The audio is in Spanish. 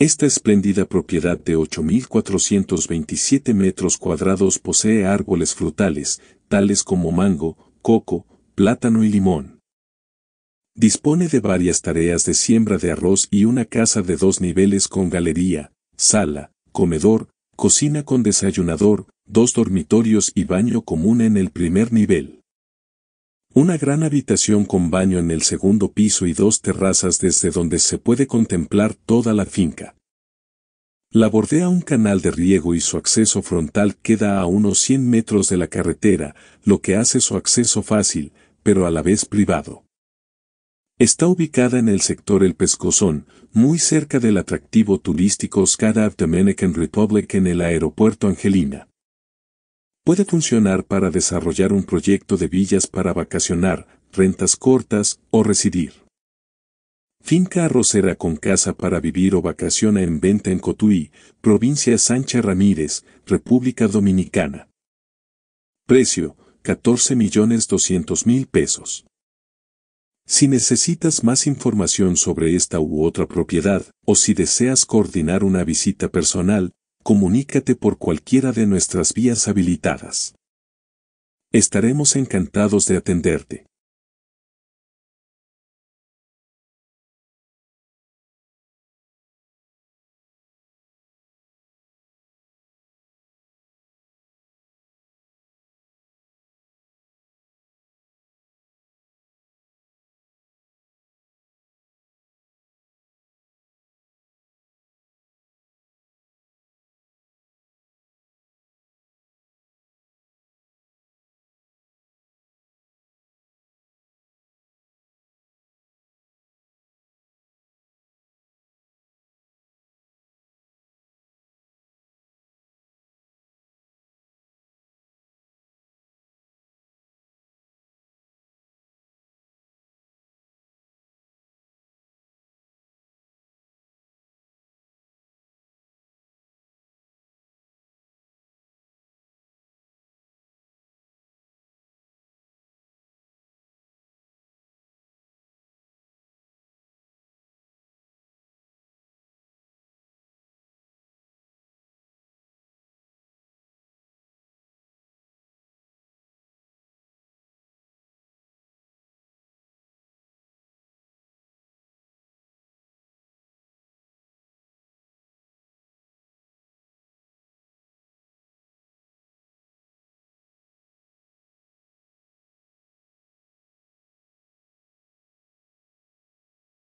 Esta espléndida propiedad de 8.427 metros cuadrados posee árboles frutales, tales como mango, coco, plátano y limón. Dispone de varias tareas de siembra de arroz y una casa de dos niveles con galería, sala, comedor, cocina con desayunador, dos dormitorios y baño común en el primer nivel. Una gran habitación con baño en el segundo piso y dos terrazas desde donde se puede contemplar toda la finca. La bordea un canal de riego y su acceso frontal queda a unos 100 metros de la carretera, lo que hace su acceso fácil, pero a la vez privado. Está ubicada en el sector El Pescozón, muy cerca del atractivo turístico oscada Dominican Republic en el aeropuerto Angelina puede funcionar para desarrollar un proyecto de villas para vacacionar, rentas cortas o residir. Finca arrocera con casa para vivir o vacaciona en venta en Cotuí, provincia Sánchez Ramírez, República Dominicana. Precio, 14.200.000 millones mil pesos. Si necesitas más información sobre esta u otra propiedad, o si deseas coordinar una visita personal, comunícate por cualquiera de nuestras vías habilitadas. Estaremos encantados de atenderte.